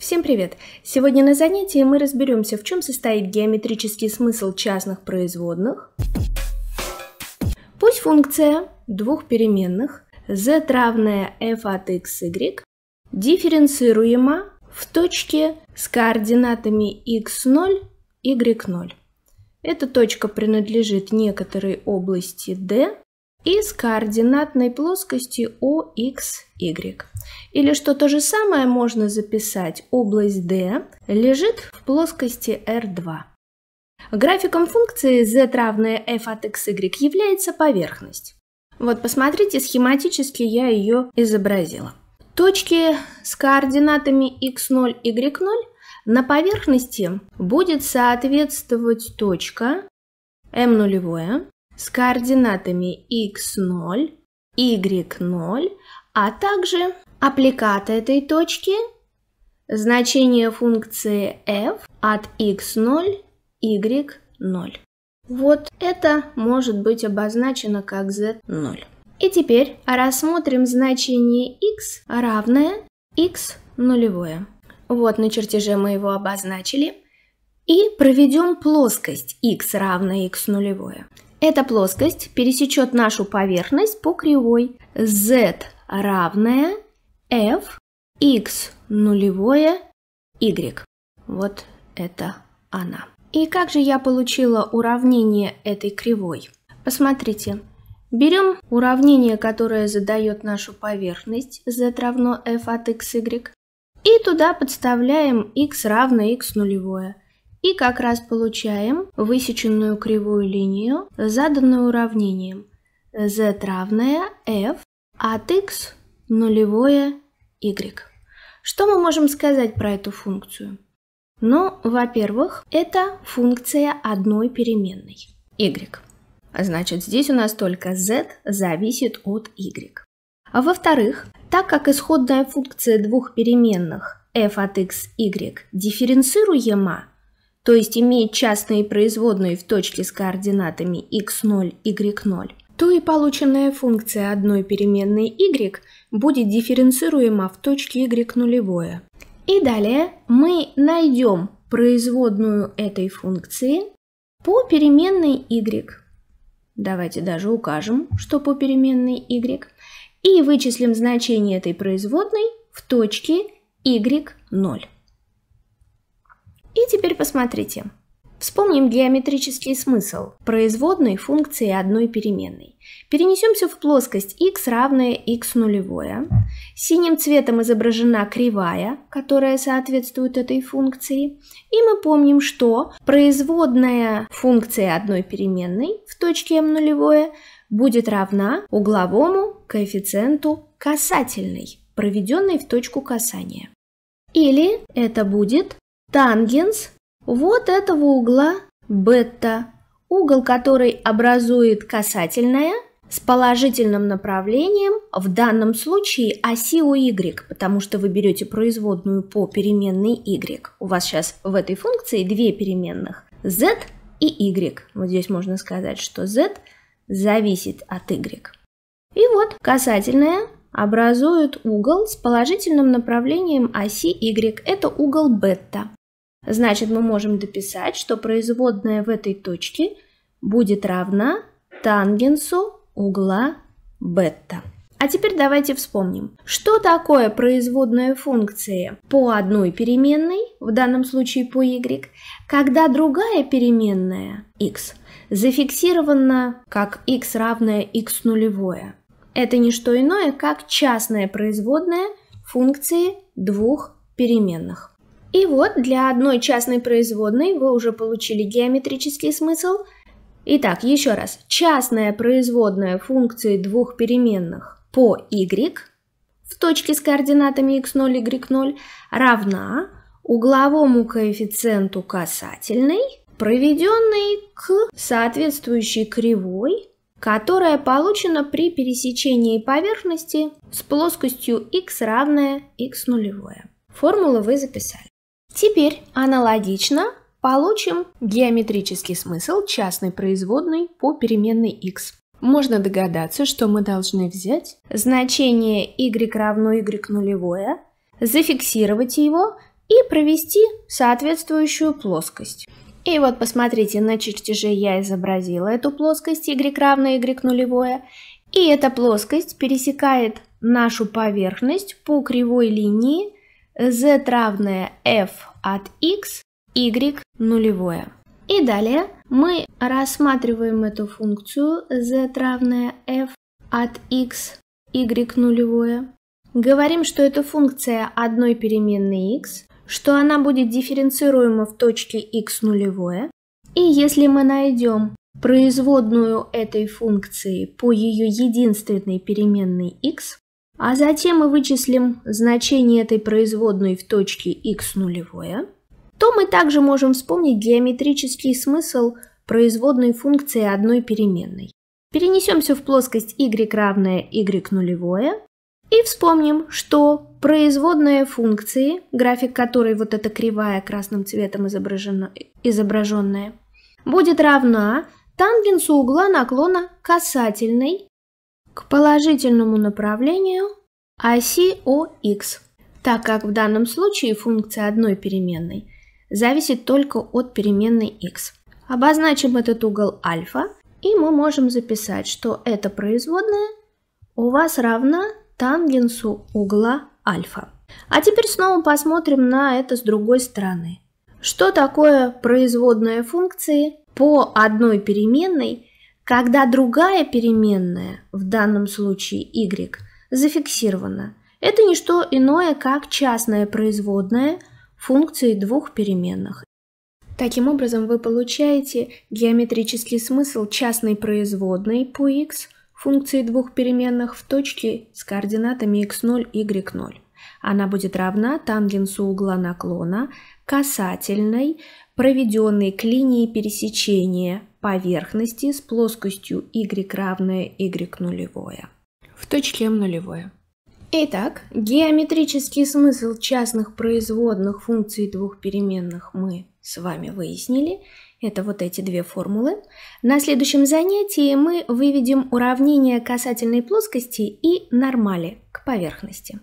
Всем привет! Сегодня на занятии мы разберемся, в чем состоит геометрический смысл частных производных. Пусть функция двух переменных z равная f от x, y дифференцируема в точке с координатами x0, y0. Эта точка принадлежит некоторой области D, и с координатной плоскостью OXY. Или что то же самое можно записать, область D лежит в плоскости R2. Графиком функции z равная f от xy является поверхность. Вот посмотрите, схематически я ее изобразила. Точки с координатами x0, y0 на поверхности будет соответствовать точка m 0 с координатами x0, y0, а также аппликат этой точки, значение функции f от x0, y0. Вот это может быть обозначено как z0. И теперь рассмотрим значение x равное x нулевое. Вот на чертеже мы его обозначили. И проведем плоскость x равное x нулевое. Эта плоскость пересечет нашу поверхность по кривой z равное f, x нулевое, y. Вот это она. И как же я получила уравнение этой кривой? Посмотрите, берем уравнение, которое задает нашу поверхность z равно f от x, y, и туда подставляем x равно x нулевое. И как раз получаем высеченную кривую линию, заданную уравнением z равное f от x нулевое y. Что мы можем сказать про эту функцию? Ну, во-первых, это функция одной переменной y. А значит, здесь у нас только z зависит от y. А во-вторых, так как исходная функция двух переменных f от x, y дифференцируема, то есть имеет частные производные в точке с координатами x0, y0, то и полученная функция одной переменной y будет дифференцируема в точке y нулевое. И далее мы найдем производную этой функции по переменной y. Давайте даже укажем, что по переменной y. И вычислим значение этой производной в точке y0. И теперь посмотрите. Вспомним геометрический смысл производной функции одной переменной. Перенесемся в плоскость x равное x нулевое. Синим цветом изображена кривая, которая соответствует этой функции. И мы помним, что производная функция одной переменной в точке m нулевое будет равна угловому коэффициенту касательной, проведенной в точку касания. Или это будет Тангенс вот этого угла бета, угол который образует касательная с положительным направлением, в данном случае оси у y, потому что вы берете производную по переменной y. У вас сейчас в этой функции две переменных z и y. Вот здесь можно сказать, что z зависит от y. И вот касательная образует угол с положительным направлением оси y. Это угол бета. Значит, мы можем дописать, что производная в этой точке будет равна тангенсу угла бета. А теперь давайте вспомним, что такое производная функции по одной переменной, в данном случае по y, когда другая переменная x зафиксирована как x равное x нулевое. Это не что иное, как частная производная функции двух переменных. И вот для одной частной производной вы уже получили геометрический смысл. Итак, еще раз. Частная производная функции двух переменных по y в точке с координатами x0, y0 равна угловому коэффициенту касательной, проведенной к соответствующей кривой, которая получена при пересечении поверхности с плоскостью x равная x нулевое. Формулу вы записали. Теперь аналогично получим геометрический смысл частной производной по переменной x. Можно догадаться, что мы должны взять значение y равно y нулевое, зафиксировать его и провести соответствующую плоскость. И вот посмотрите, на чертеже я изобразила эту плоскость y равно y нулевое. И эта плоскость пересекает нашу поверхность по кривой линии z равная f от x, y нулевое. И далее мы рассматриваем эту функцию z равное f от x, y нулевое. Говорим, что это функция одной переменной x, что она будет дифференцируема в точке x нулевое. И если мы найдем производную этой функции по ее единственной переменной x, а затем мы вычислим значение этой производной в точке x нулевое, то мы также можем вспомнить геометрический смысл производной функции одной переменной. Перенесемся в плоскость y равная y нулевое и вспомним, что производная функции, график которой вот эта кривая красным цветом изображена, изображенная, будет равна тангенсу угла наклона касательной к положительному направлению оси ОХ, так как в данном случае функция одной переменной зависит только от переменной х. Обозначим этот угол альфа, и мы можем записать, что эта производная у вас равна тангенсу угла альфа. А теперь снова посмотрим на это с другой стороны. Что такое производная функции по одной переменной когда другая переменная, в данном случае y, зафиксирована, это не что иное, как частная производная функции двух переменных. Таким образом, вы получаете геометрический смысл частной производной по x функции двух переменных в точке с координатами x0, y0. Она будет равна тангенсу угла наклона касательной, проведенной к линии пересечения поверхности с плоскостью y равное y нулевое в точке m нулевое. Итак, геометрический смысл частных производных функций двух переменных мы с вами выяснили. Это вот эти две формулы. На следующем занятии мы выведем уравнение касательной плоскости и нормали к поверхности.